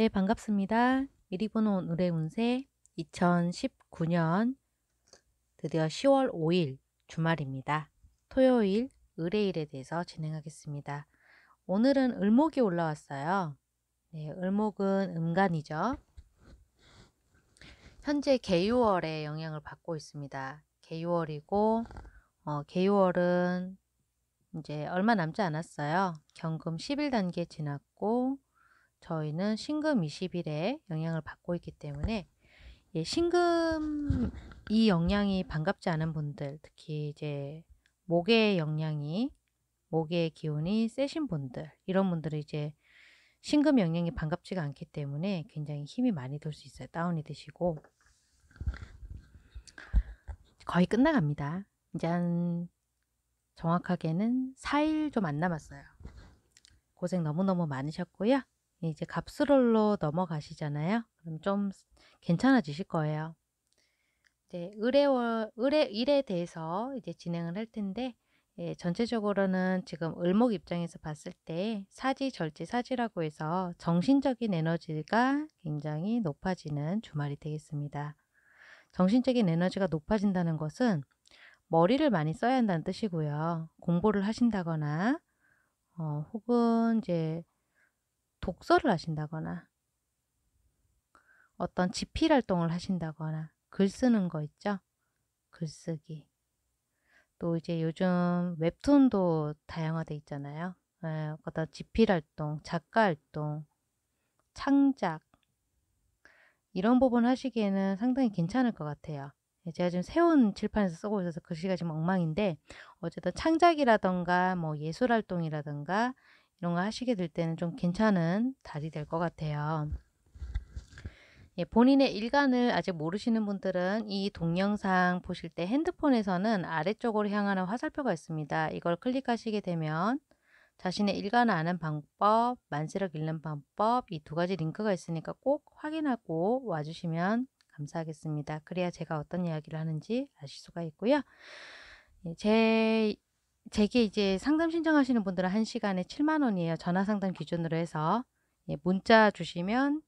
네, 반갑습니다. 미리보노 오늘의 운세 2019년 드디어 10월 5일 주말입니다. 토요일, 의뢰일에 대해서 진행하겠습니다. 오늘은 을목이 올라왔어요. 네, 을목은 음간이죠. 현재 개유월의 영향을 받고 있습니다. 개유월이고 어, 개유월은 이제 얼마 남지 않았어요. 경금 11단계 지났고 저희는 신금 20일에 영향을 받고 있기 때문에 예, 신금 이 영향이 반갑지 않은 분들 특히 이제 목의 영향이 목의 기운이 세신 분들 이런 분들은 이제 신금 영향이 반갑지가 않기 때문에 굉장히 힘이 많이 들 수 있어요. 다운이 되시고 거의 끝나갑니다. 이제 한 정확하게는 4일 좀 안 남았어요. 고생 너무너무 많으셨고요. 이제 갑스롤로 넘어가시잖아요. 그럼 좀 괜찮아지실 거예요. 이제 을의 을의 일에 대해서 이제 진행을 할 텐데 예, 전체적으로는 지금 을목 입장에서 봤을 때 사지 절지 사지라고 해서 정신적인 에너지가 굉장히 높아지는 주말이 되겠습니다. 정신적인 에너지가 높아진다는 것은 머리를 많이 써야 한다는 뜻이고요. 공부를 하신다거나 어, 혹은 이제 독서를 하신다거나 어떤 집필 활동을 하신다거나 글 쓰는 거 있죠? 글쓰기. 또 이제 요즘 웹툰도 다양화돼 있잖아요. 네, 어떤 집필 활동, 작가 활동, 창작 이런 부분 하시기에는 상당히 괜찮을 것 같아요. 예, 제가 지금 새운 칠판에서 쓰고 있어서 글씨가 그 지금 엉망인데 어쨌든 창작이라던가 뭐 예술 활동이라던가 이런 거 하시게 될 때는 좀 괜찮은 달이 될 것 같아요. 예, 본인의 일간을 아직 모르시는 분들은 이 동영상 보실 때 핸드폰에서는 아래쪽으로 향하는 화살표가 있습니다. 이걸 클릭하시게 되면 자신의 일간을 아는 방법, 만세력 읽는 방법 이 두 가지 링크가 있으니까 꼭 확인하고 와주시면 감사하겠습니다. 그래야 제가 어떤 이야기를 하는지 아실 수가 있고요. 예, 제 제게 이제 상담 신청하시는 분들은 한 시간에 7만 원이에요. 전화 상담 기준으로 해서 예, 문자 주시면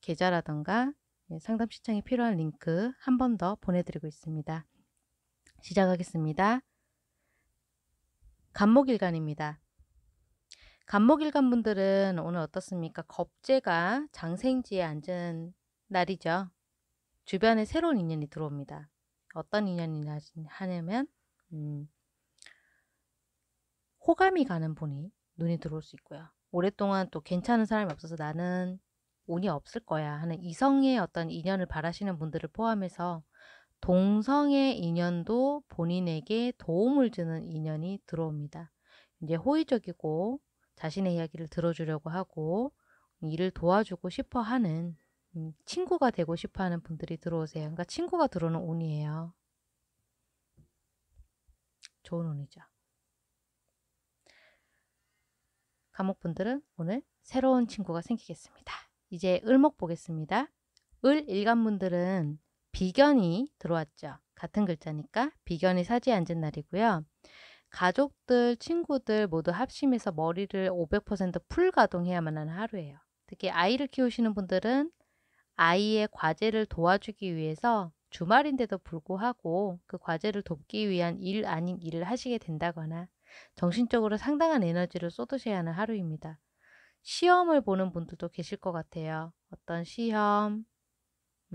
계좌라던가 예, 상담 신청이 필요한 링크 한 번 더 보내드리고 있습니다. 시작하겠습니다. 간목일간입니다. 간목일간 분들은 오늘 어떻습니까? 겁재가 장생지에 앉은 날이죠. 주변에 새로운 인연이 들어옵니다. 어떤 인연이냐 하냐면 음. 호감이 가는 분이 눈에 들어올 수 있고요. 오랫동안 또 괜찮은 사람이 없어서 나는 운이 없을 거야 하는 이성의 어떤 인연을 바라시는 분들을 포함해서 동성의 인연도 본인에게 도움을 주는 인연이 들어옵니다. 이제 호의적이고 자신의 이야기를 들어주려고 하고 일을 도와주고 싶어 하는 음, 친구가 되고 싶어 하는 분들이 들어오세요. 그러니까 친구가 들어오는 운이에요. 좋은 운이죠. 감옥분들은 오늘 새로운 친구가 생기겠습니다. 이제 을목 보겠습니다. 을 일간분들은 비견이 들어왔죠. 같은 글자니까 비견이 사지에 앉은 날이고요. 가족들, 친구들 모두 합심해서 머리를 500%풀 가동해야만 하는 하루예요. 특히 아이를 키우시는 분들은 아이의 과제를 도와주기 위해서 주말인데도 불구하고 그 과제를 돕기 위한 일 아닌 일을 하시게 된다거나 정신적으로 상당한 에너지를 쏟으셔야 하는 하루입니다. 시험을 보는 분들도 계실 것 같아요. 어떤 시험,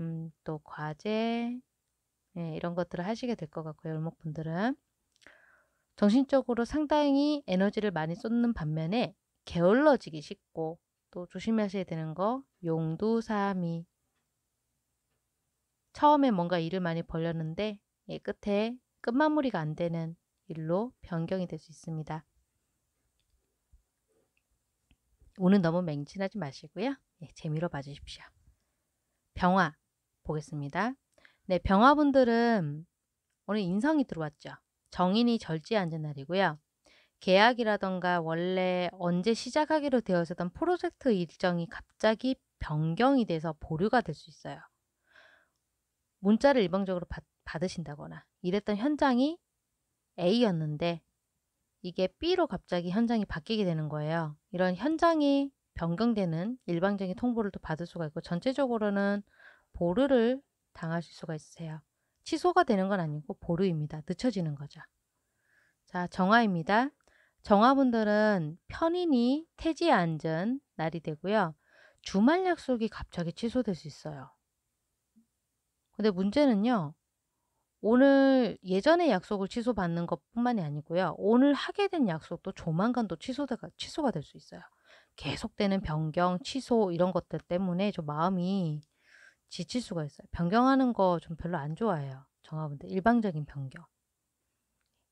음, 또 과제, 네, 이런 것들을 하시게 될 것 같고요. 을목분들은. 정신적으로 상당히 에너지를 많이 쏟는 반면에 게을러지기 쉽고 또 조심하셔야 되는 거 용두사미 처음에 뭔가 일을 많이 벌렸는데 예, 끝에 끝마무리가 안 되는 일로 변경이 될 수 있습니다. 오늘 너무 맹신하지 마시고요. 예, 재미로 봐주십시오. 병화 보겠습니다. 네, 병화분들은 오늘 인성이 들어왔죠. 정인이 절지에 앉은 날이고요. 계약이라던가 원래 언제 시작하기로 되어 있었던 프로젝트 일정이 갑자기 변경이 돼서 보류가 될 수 있어요. 문자를 일방적으로 받, 받으신다거나 이랬던 현장이 A였는데 이게 B로 갑자기 현장이 바뀌게 되는 거예요. 이런 현장이 변경되는 일방적인 통보를 또 받을 수가 있고 전체적으로는 보류를 당하실 수가 있으세요. 취소가 되는 건 아니고 보류입니다. 늦춰지는 거죠. 자, 정화입니다. 정화분들은 편인이 퇴지에 앉은 날이 되고요. 주말 약속이 갑자기 취소될 수 있어요. 근데 문제는요. 오늘 예전에 약속을 취소받는 것뿐만이 아니고요. 오늘 하게 된 약속도 조만간 또 취소가 취소가 될 수 있어요. 계속되는 변경, 취소 이런 것들 때문에 좀 마음이 지칠 수가 있어요. 변경하는 거 좀 별로 안 좋아해요. 정화분들 일방적인 변경.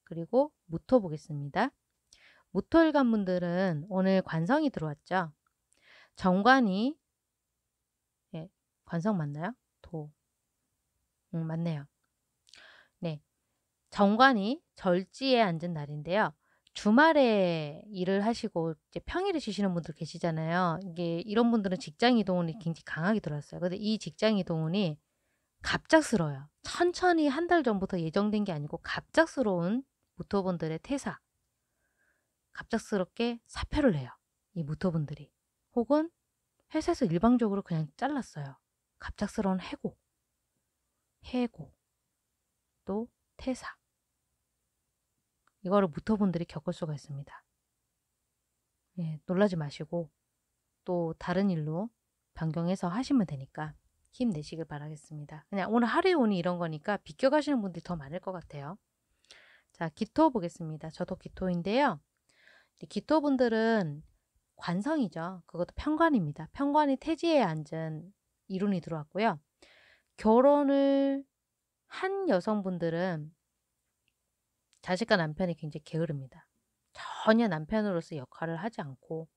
그리고 무토 보겠습니다. 무토일간 분들은 오늘 관성이 들어왔죠. 정관이 예, 관성 맞나요? 도 음, 맞네요. 네. 정관이 절지에 앉은 날인데요. 주말에 일을 하시고 이제 평일에 쉬시는 분들 계시잖아요. 이게 이런 분들은 직장 이동운이 굉장히 강하게 들어왔어요. 근데 이 직장 이동운이 갑작스러워요. 천천히 한 달 전부터 예정된 게 아니고 갑작스러운 무토분들의 퇴사. 갑작스럽게 사표를 해요이 무토분들이. 혹은 회사에서 일방적으로 그냥 잘랐어요. 갑작스러운 해고. 해고, 또 퇴사. 이거를 무토분들이 겪을 수가 있습니다. 예, 놀라지 마시고 또 다른 일로 변경해서 하시면 되니까 힘내시길 바라겠습니다. 그냥 오늘 하루에 오는 이런 거니까 비껴가시는 분들이 더 많을 것 같아요. 자, 기토 보겠습니다. 저도 기토인데요. 기토 분들은 관성이죠. 그것도 편관입니다. 편관이 태지에 앉은 이론이 들어왔고요. 결혼을 한 여성분들은 자식과 남편이 굉장히 게으릅니다. 전혀 남편으로서 역할을 하지 않고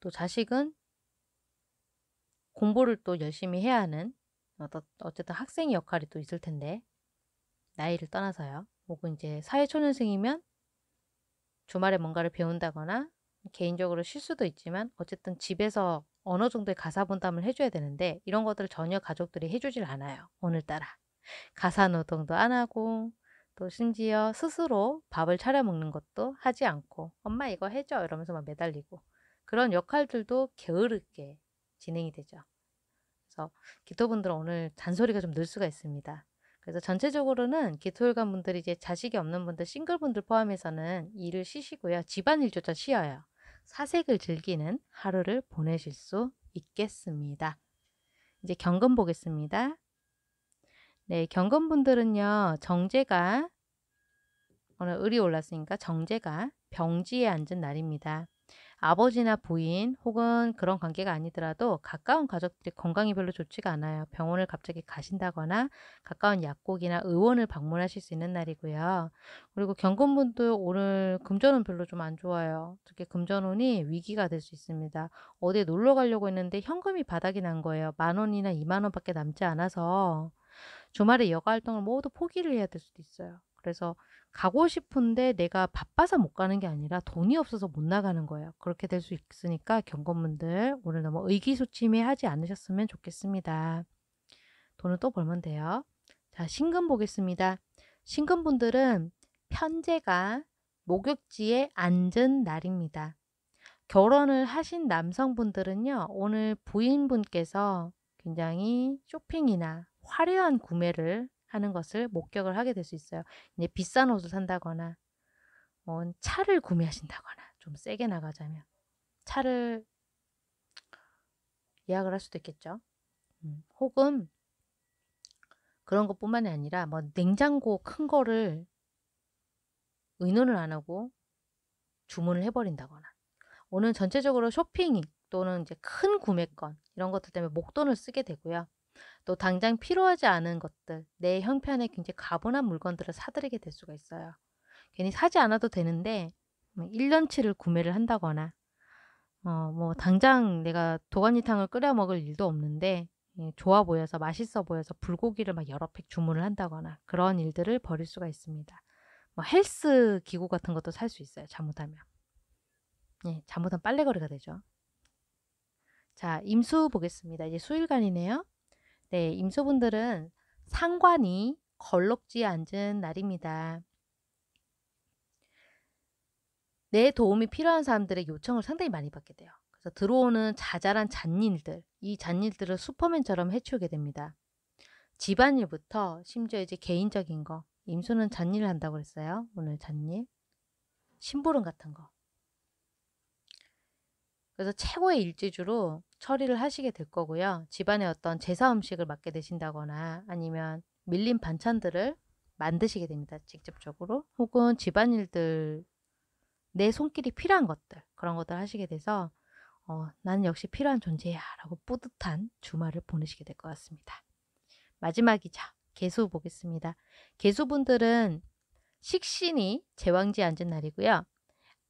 또 자식은 공부를 또 열심히 해야 하는 어쨌든 학생 역할이 또 있을 텐데 나이를 떠나서요. 혹은 이제 사회초년생이면 주말에 뭔가를 배운다거나 개인적으로 실수도 있지만 어쨌든 집에서 어느 정도의 가사 분담을 해줘야 되는데 이런 것들을 전혀 가족들이 해주질 않아요. 오늘따라. 가사 노동도 안 하고 또 심지어 스스로 밥을 차려 먹는 것도 하지 않고 엄마 이거 해줘 이러면서 막 매달리고 그런 역할들도 게으르게 진행이 되죠. 그래서 기토분들은 오늘 잔소리가 좀 늘 수가 있습니다. 그래서 전체적으로는 기토일관 분들이 이제 자식이 없는 분들, 싱글 분들 포함해서는 일을 쉬시고요. 집안일조차 쉬어요. 사색을 즐기는 하루를 보내실 수 있겠습니다. 이제 경건 보겠습니다. 네, 경건분들은요, 정제가, 오늘 을이 올랐으니까 정제가 병지에 앉은 날입니다. 아버지나 부인 혹은 그런 관계가 아니더라도 가까운 가족들이 건강이 별로 좋지가 않아요. 병원을 갑자기 가신다거나 가까운 약국이나 의원을 방문하실 수 있는 날이고요. 그리고 경건분들 오늘 금전운 별로 좀 안 좋아요. 특히 금전운이 위기가 될 수 있습니다. 어디에 놀러 가려고 했는데 현금이 바닥이 난 거예요. 만 원이나 이만 원밖에 남지 않아서 주말에 여가 활동을 모두 포기를 해야 될 수도 있어요. 그래서 가고 싶은데 내가 바빠서 못 가는 게 아니라 돈이 없어서 못 나가는 거예요. 그렇게 될 수 있으니까 경건분들 오늘 너무 의기소침해하지 않으셨으면 좋겠습니다. 돈을 또 벌면 돼요. 자, 신금 보겠습니다. 신금분들은 편제가 목욕지에 앉은 날입니다. 결혼을 하신 남성분들은요, 오늘 부인분께서 굉장히 쇼핑이나 화려한 구매를 하는 것을 목격을 하게 될 수 있어요. 이제 비싼 옷을 산다거나 어, 차를 구매하신다거나 좀 세게 나가자면 차를 예약을 할 수도 있겠죠. 음, 혹은 그런 것뿐만이 아니라 뭐 냉장고 큰 거를 의논을 안 하고 주문을 해버린다거나 오늘 전체적으로 쇼핑 또는 이제 큰 구매권 이런 것들 때문에 목돈을 쓰게 되고요. 또 당장 필요하지 않은 것들, 내 형편에 굉장히 가분한 물건들을 사들이게 될 수가 있어요. 괜히 사지 않아도 되는데 1년치를 뭐 구매를 한다거나 어, 뭐 당장 내가 도가니탕을 끓여 먹을 일도 없는데 예, 좋아 보여서 맛있어 보여서 불고기를 막 여러 팩 주문을 한다거나 그런 일들을 버릴 수가 있습니다. 뭐 헬스 기구 같은 것도 살 수 있어요. 잘못하면. 예, 잘못하면 빨래거리가 되죠. 자, 임수 보겠습니다. 이제 수일간이네요. 네, 임수분들은 상관이 걸럭지 앉은 날입니다. 내 도움이 필요한 사람들의 요청을 상당히 많이 받게 돼요. 그래서 들어오는 자잘한 잔일들, 이 잔일들을 슈퍼맨처럼 해치우게 됩니다. 집안일부터 심지어 이제 개인적인 거, 임수는 잔일을 한다고 그랬어요. 오늘 잔일. 심부름 같은 거. 그래서 최고의 일지주로 처리를 하시게 될 거고요. 집안의 어떤 제사 음식을 맡게 되신다거나 아니면 밀린 반찬들을 만드시게 됩니다. 직접적으로. 혹은 집안일들, 내 손길이 필요한 것들, 그런 것들 하시게 돼서 어, 나 역시 필요한 존재야 라고 뿌듯한 주말을 보내시게 될 것 같습니다. 마지막이자 개수 보겠습니다. 개수분들은 식신이 제왕지에 앉은 날이고요.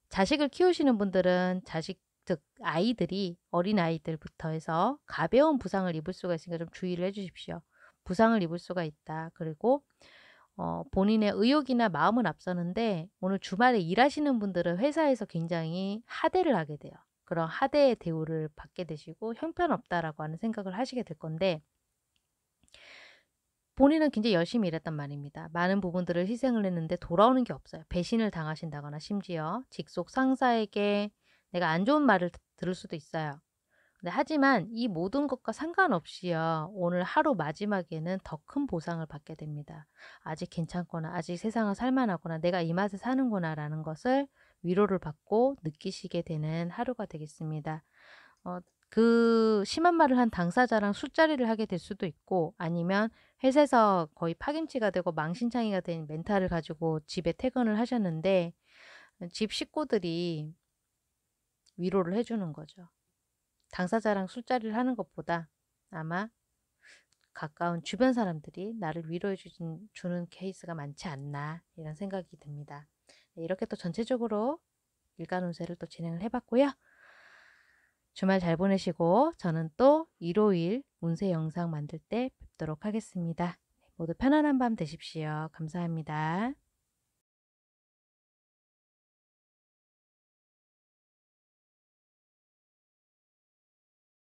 자식을 키우시는 분들은 자식 즉 아이들이 어린 아이들부터 해서 가벼운 부상을 입을 수가 있으니까 좀 주의를 해주십시오. 부상을 입을 수가 있다. 그리고 어, 본인의 의욕이나 마음은 앞서는데 오늘 주말에 일하시는 분들은 회사에서 굉장히 하대를 하게 돼요. 그런 하대의 대우를 받게 되시고 형편없다라고 하는 생각을 하시게 될 건데 본인은 굉장히 열심히 일했단 말입니다. 많은 부분들을 희생을 했는데 돌아오는 게 없어요. 배신을 당하신다거나 심지어 직속 상사에게 내가 안 좋은 말을 들을 수도 있어요. 근데 하지만 이 모든 것과 상관없이요. 오늘 하루 마지막에는 더 큰 보상을 받게 됩니다. 아직 괜찮거나 아직 세상을 살만하거나 내가 이 맛에 사는구나라는 것을 위로를 받고 느끼시게 되는 하루가 되겠습니다. 어, 그 심한 말을 한 당사자랑 술자리를 하게 될 수도 있고 아니면 회사에서 거의 파김치가 되고 망신창이가 된 멘탈을 가지고 집에 퇴근을 하셨는데 어, 집 식구들이 위로를 해주는 거죠. 당사자랑 술자리를 하는 것보다 아마 가까운 주변 사람들이 나를 위로해 주는 케이스가 많지 않나 이런 생각이 듭니다. 네, 이렇게 또 전체적으로 일간 운세를 또 진행을 해봤고요. 주말 잘 보내시고 저는 또 일요일 운세 영상 만들 때 뵙도록 하겠습니다. 네, 모두 편안한 밤 되십시오. 감사합니다.